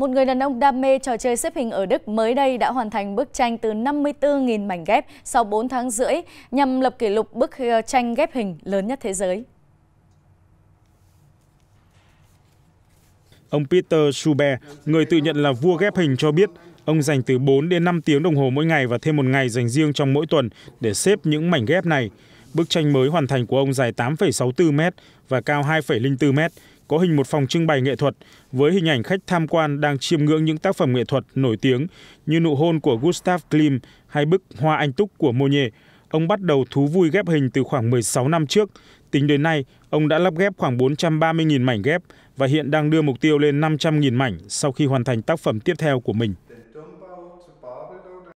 Một người đàn ông đam mê trò chơi xếp hình ở Đức mới đây đã hoàn thành bức tranh từ 54.000 mảnh ghép sau 4 tháng rưỡi nhằm lập kỷ lục bức ờ, tranh ghép hình lớn nhất thế giới. Ông Peter Schubert, người tự nhận là vua ghép hình cho biết, ông dành từ 4 đến 5 tiếng đồng hồ mỗi ngày và thêm một ngày dành riêng trong mỗi tuần để xếp những mảnh ghép này. Bức tranh mới hoàn thành của ông dài 8,64 mét và cao 2,04 mét, có hình một phòng trưng bày nghệ thuật với hình ảnh khách tham quan đang chiêm ngưỡng những tác phẩm nghệ thuật nổi tiếng như nụ hôn của Gustav Klim hay bức Hoa Anh Túc của Monet. Ông bắt đầu thú vui ghép hình từ khoảng 16 năm trước. Tính đến nay, ông đã lắp ghép khoảng 430.000 mảnh ghép và hiện đang đưa mục tiêu lên 500.000 mảnh sau khi hoàn thành tác phẩm tiếp theo của mình.